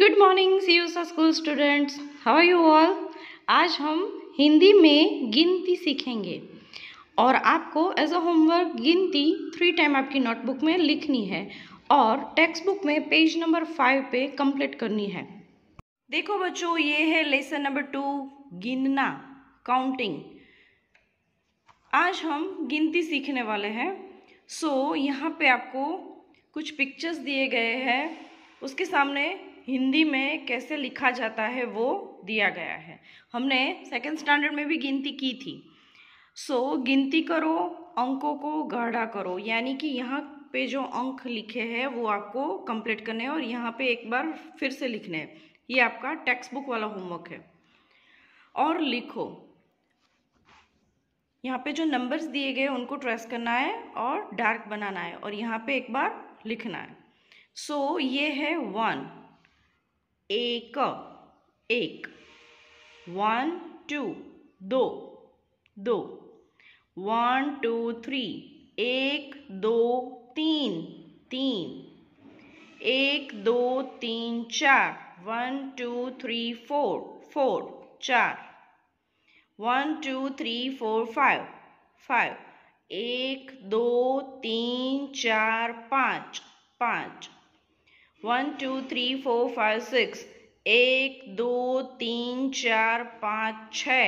good morning see you school students how you all आज हम हिंदी में गिनती सीखेंगे और आपको एज अ होमवर्क गिनती थ्री टाइम आपकी नोटबुक में लिखनी है और टेक्स्ट बुक में पेज नंबर फाइव पे कंप्लीट करनी है देखो बच्चों ये है लेसन नंबर टू गिनना काउंटिंग आज हम गिनती सीखने वाले हैं सो so, यहाँ पे आपको कुछ पिक्चर्स दिए गए हैं उसके सामने हिंदी में कैसे लिखा जाता है वो दिया गया है हमने सेकेंड स्टैंडर्ड में भी गिनती की थी सो so, गिनती करो अंकों को गाढ़ा करो यानी कि यहाँ पे जो अंक लिखे हैं वो आपको कंप्लीट करने हैं और यहाँ पे एक बार फिर से लिखने हैं ये आपका टेक्स्ट बुक वाला होमवर्क है और लिखो यहाँ पे जो नंबर्स दिए गए उनको ट्रेस करना है और डार्क बनाना है और यहाँ पे एक बार लिखना है सो so, ये है वन एक एक वन टू दो दो वन टू थ्री एक दो तीन तीन एक दो तीन चार one two three four four चार one two three four five five एक दो तीन चार पाँच पाँच one two three four five six एक दो तीन चार पाँच छ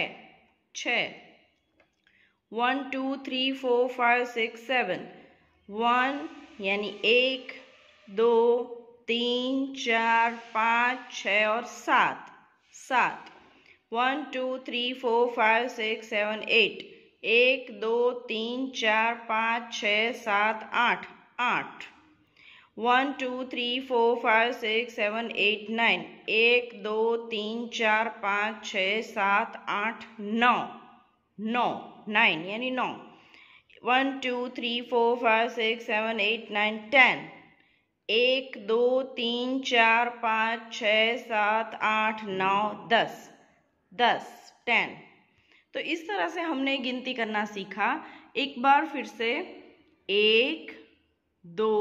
छ one two three four five six seven one यानि एक दो तीन चार पाँच छ और सात सात one two three four five six seven eight एक दो तीन चार पाँच छ सात आठ आठ one two three four five six seven eight nine एक दो तीन चार पाँच छ सात आठ नौ नौ नाइन यानी नौ one two three four five six seven eight nine ten एक दो तीन चार पाँच छ सात आठ नौ दस दस टेन तो इस तरह से हमने गिनती करना सीखा एक बार फिर से एक दो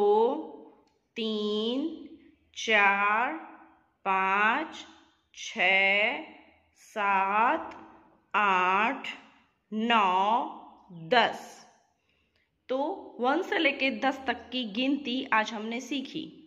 तीन चार पाँच छ सात आठ नौ दस तो वन से लेके दस तक की गिनती आज हमने सीखी